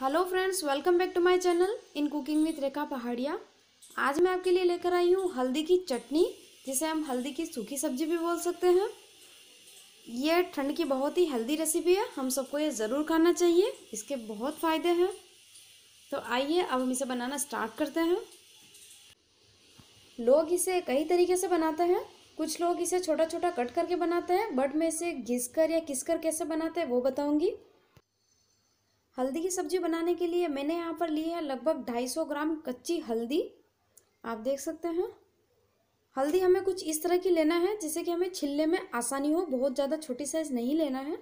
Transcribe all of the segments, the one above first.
hello friends welcome back to my channel in cooking with Rekha Pahadia आज मैं आपके लिए लेकर आई हूँ हल्दी की चटनी जिसे हम हल्दी की सूखी सब्जी भी बोल सकते हैं ये ठंड की बहुत ही हेल्दी रेसिपी है हम सबको ये ज़रूर खाना चाहिए इसके बहुत फ़ायदे हैं तो आइए अब हम इसे बनाना स्टार्ट करते हैं लोग इसे कई तरीके से बनाते हैं कुछ लोग इसे छोटा छोटा कट करके बनाते हैं बट मैं इसे घिस कर या किस कर कैसे बनाते हैं वो बताऊँगी हल्दी की सब्जी बनाने के लिए मैंने यहाँ पर ली है लगभग 250 ग्राम कच्ची हल्दी आप देख सकते हैं हल्दी हमें कुछ इस तरह की लेना है जिससे कि हमें छिलने में आसानी हो बहुत ज़्यादा छोटी साइज़ नहीं लेना है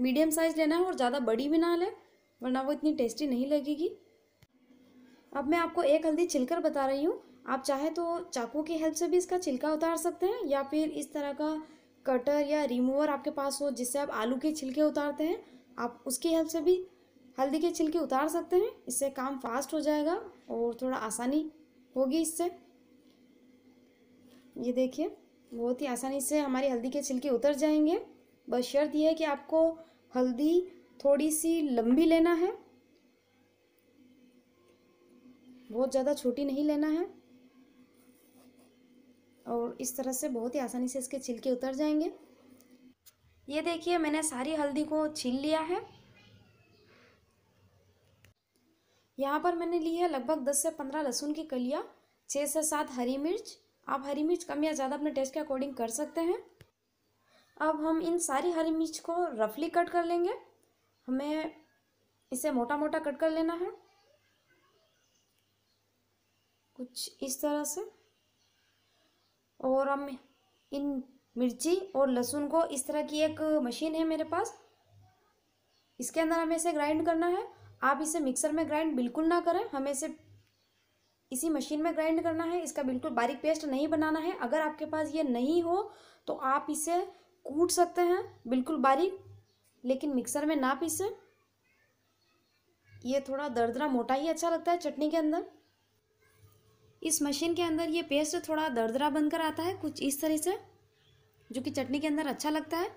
मीडियम साइज़ लेना है और ज़्यादा बड़ी भी ना लें वरना वो इतनी टेस्टी नहीं लगेगी अब मैं आपको एक हल्दी छिलकर बता रही हूँ आप चाहे तो चाकू की हेल्प से भी इसका छिलका उतार सकते हैं या फिर इस तरह का कटर या रिमूवर आपके पास हो जिससे आप आलू के छिलके उतारते हैं आप उसकी हेल्प से भी हल्दी के छिलके उतार सकते हैं इससे काम फास्ट हो जाएगा और थोड़ा आसानी होगी इससे ये देखिए बहुत ही आसानी से हमारी हल्दी के छिलके उतर जाएंगे बस शर्त यह है कि आपको हल्दी थोड़ी सी लंबी लेना है बहुत ज़्यादा छोटी नहीं लेना है और इस तरह से बहुत ही आसानी से इसके छिलके उतर जाएंगे ये देखिए मैंने सारी हल्दी को छील लिया है यहाँ पर मैंने ली है लगभग दस से पंद्रह लहसुन की कलियाँ छः से सात हरी मिर्च आप हरी मिर्च कम या ज़्यादा अपने टेस्ट के अकॉर्डिंग कर सकते हैं अब हम इन सारी हरी मिर्च को रफली कट कर लेंगे हमें इसे मोटा मोटा कट कर लेना है कुछ इस तरह से और हम इन मिर्ची और लहसुन को इस तरह की एक मशीन है मेरे पास इसके अंदर हमें इसे ग्राइंड करना है आप इसे मिक्सर में ग्राइंड बिल्कुल ना करें हमें इसे इसी मशीन में ग्राइंड करना है इसका बिल्कुल बारीक पेस्ट नहीं बनाना है अगर आपके पास ये नहीं हो तो आप इसे कूट सकते हैं बिल्कुल बारीक लेकिन मिक्सर में ना पीसें ये थोड़ा दरदरा मोटा ही अच्छा लगता है चटनी के अंदर इस मशीन के अंदर ये पेस्ट थोड़ा दरदरा बनकर आता है कुछ इस तरह से जो कि चटनी के अंदर अच्छा लगता है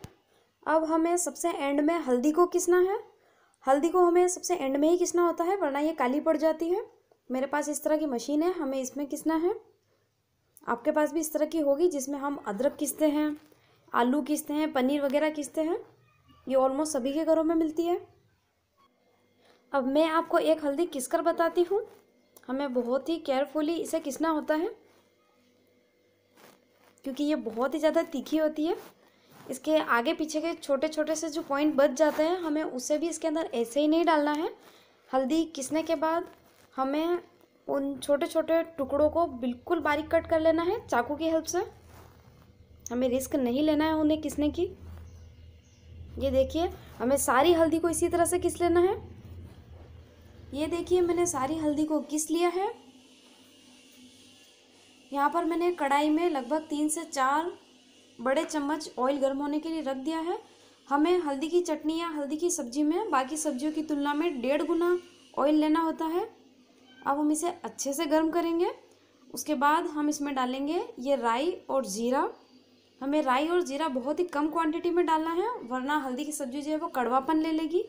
अब हमें सबसे एंड में हल्दी को किसना है हल्दी को हमें सबसे एंड में ही किसना होता है वरना ये काली पड़ जाती है मेरे पास इस तरह की मशीन है हमें इसमें किसना है आपके पास भी इस तरह की होगी जिसमें हम अदरक किसते हैं आलू किसते हैं पनीर वगैरह किसते हैं ये ऑलमोस्ट सभी के घरों में मिलती है अब मैं आपको एक हल्दी किस कर बताती हूँ हमें बहुत ही केयरफुली इसे किसना होता है क्योंकि ये बहुत ही ज़्यादा तीखी होती है इसके आगे पीछे के छोटे छोटे से जो पॉइंट बच जाते हैं हमें उसे भी इसके अंदर ऐसे ही नहीं डालना है हल्दी किसने के बाद हमें उन छोटे छोटे टुकड़ों को बिल्कुल बारीक कट कर लेना है चाकू की हेल्प से हमें रिस्क नहीं लेना है उन्हें किसने की ये देखिए हमें सारी हल्दी को इसी तरह से किस लेना है ये देखिए मैंने सारी हल्दी को किस लिया है यहाँ पर मैंने कढ़ाई में लगभग तीन से चार बड़े चम्मच ऑयल गर्म होने के लिए रख दिया है हमें हल्दी की चटनी या हल्दी की सब्जी में बाकी सब्जियों की तुलना में डेढ़ गुना ऑयल लेना होता है अब हम इसे अच्छे से गर्म करेंगे उसके बाद हम इसमें डालेंगे ये राई और ज़ीरा हमें राई और जीरा बहुत ही कम क्वांटिटी में डालना है वरना हल्दी की सब्जी जो है वो कड़वापन ले लेगी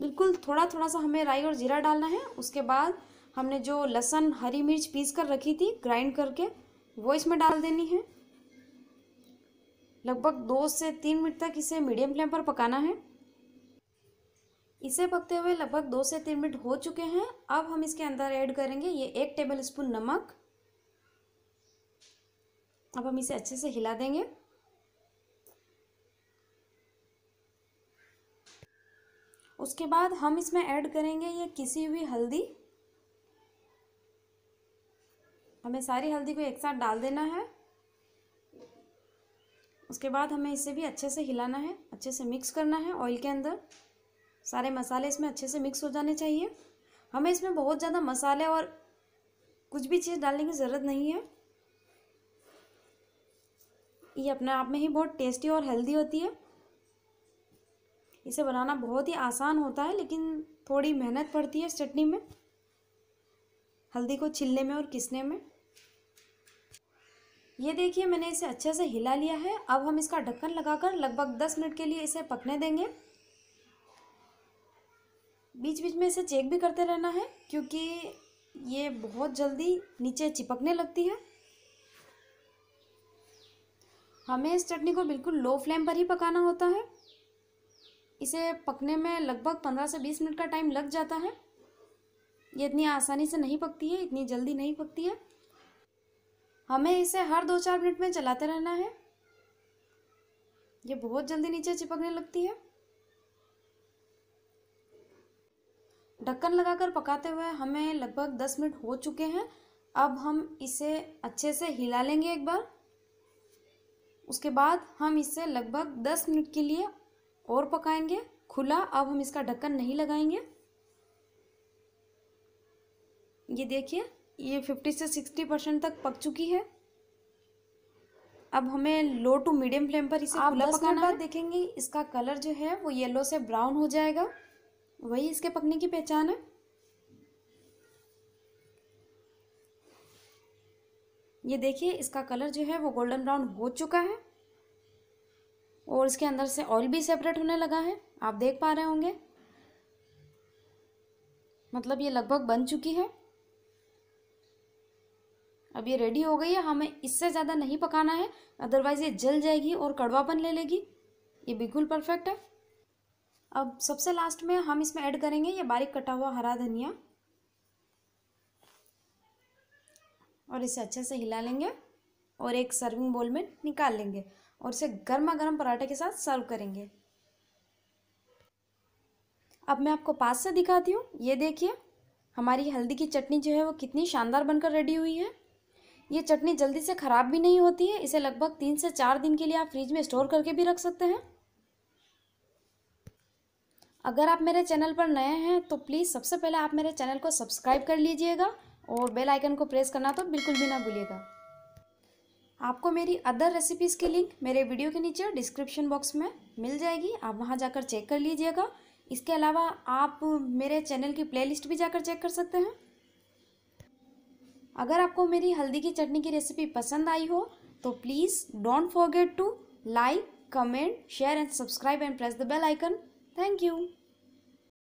बिल्कुल थोड़ा थोड़ा सा हमें राई और जीरा डालना है उसके बाद हमने जो लहसन हरी मिर्च पीस कर रखी थी ग्राइंड करके वो इसमें डाल देनी है लगभग दो से तीन मिनट तक इसे मीडियम फ्लेम पर पकाना है इसे पकते हुए लगभग दो से तीन मिनट हो चुके हैं अब हम इसके अंदर ऐड करेंगे ये एक टेबल स्पून नमक अब हम इसे अच्छे से हिला देंगे उसके बाद हम इसमें ऐड करेंगे ये किसी हुई हल्दी हमें सारी हल्दी को एक साथ डाल देना है उसके बाद हमें इसे भी अच्छे से हिलाना है अच्छे से मिक्स करना है ऑयल के अंदर सारे मसाले इसमें अच्छे से मिक्स हो जाने चाहिए हमें इसमें बहुत ज़्यादा मसाले और कुछ भी चीज़ डालने की ज़रूरत नहीं है ये अपने आप में ही बहुत टेस्टी और हेल्दी होती है इसे बनाना बहुत ही आसान होता है लेकिन थोड़ी मेहनत पड़ती है इस चटनी में हल्दी को छिलने में और किसने में ये देखिए मैंने इसे अच्छे से हिला लिया है अब हम इसका ढक्कन लगाकर लगभग दस मिनट के लिए इसे पकने देंगे बीच बीच में इसे चेक भी करते रहना है क्योंकि ये बहुत जल्दी नीचे चिपकने लगती है हमें इस चटनी को बिल्कुल लो फ्लेम पर ही पकाना होता है इसे पकने में लगभग पंद्रह से बीस मिनट का टाइम लग जाता है ये इतनी आसानी से नहीं पकती है इतनी जल्दी नहीं पकती है हमें इसे हर दो चार मिनट में चलाते रहना है ये बहुत जल्दी नीचे चिपकने लगती है ढक्कन लगाकर पकाते हुए हमें लगभग दस मिनट हो चुके हैं अब हम इसे अच्छे से हिला लेंगे एक बार उसके बाद हम इसे लगभग दस मिनट के लिए और पकाएंगे खुला अब हम इसका ढक्कन नहीं लगाएंगे ये देखिए ये फिफ्टी से सिक्सटी परसेंट तक पक चुकी है अब हमें लो टू मीडियम फ्लेम पर इसे खुला पकाना बाद देखेंगे इसका कलर जो है वो येलो से ब्राउन हो जाएगा वही इसके पकने की पहचान है ये देखिए इसका कलर जो है वो गोल्डन ब्राउन हो चुका है और इसके अंदर से ऑयल भी सेपरेट होने लगा है आप देख पा रहे होंगे मतलब ये लगभग बन चुकी है अब ये रेडी हो गई है हमें इससे ज़्यादा नहीं पकाना है अदरवाइज़ ये जल जाएगी और कड़वापन ले लेगी ये बिल्कुल परफेक्ट है अब सबसे लास्ट में हम इसमें ऐड करेंगे ये बारीक कटा हुआ हरा धनिया और इसे अच्छे से हिला लेंगे और एक सर्विंग बोल में निकाल लेंगे और इसे गर्मा गर्म पराठे के साथ सर्व करेंगे अब मैं आपको पास से दिखाती हूँ ये देखिए हमारी हल्दी की चटनी जो है वो कितनी शानदार बनकर रेडी हुई है ये चटनी जल्दी से ख़राब भी नहीं होती है इसे लगभग तीन से चार दिन के लिए आप फ्रिज में स्टोर करके भी रख सकते हैं अगर आप मेरे चैनल पर नए हैं तो प्लीज़ सबसे पहले आप मेरे चैनल को सब्सक्राइब कर लीजिएगा और बेल आइकन को प्रेस करना तो बिल्कुल भी ना भूलिएगा आपको मेरी अदर रेसिपीज़ की लिंक मेरे वीडियो के नीचे डिस्क्रिप्शन बॉक्स में मिल जाएगी आप वहाँ जाकर चेक कर लीजिएगा इसके अलावा आप मेरे चैनल की प्लेलिस्ट भी जाकर चेक कर सकते हैं अगर आपको मेरी हल्दी की चटनी की रेसिपी पसंद आई हो तो please don't forget to like comment share and subscribe and press the bell icon thank you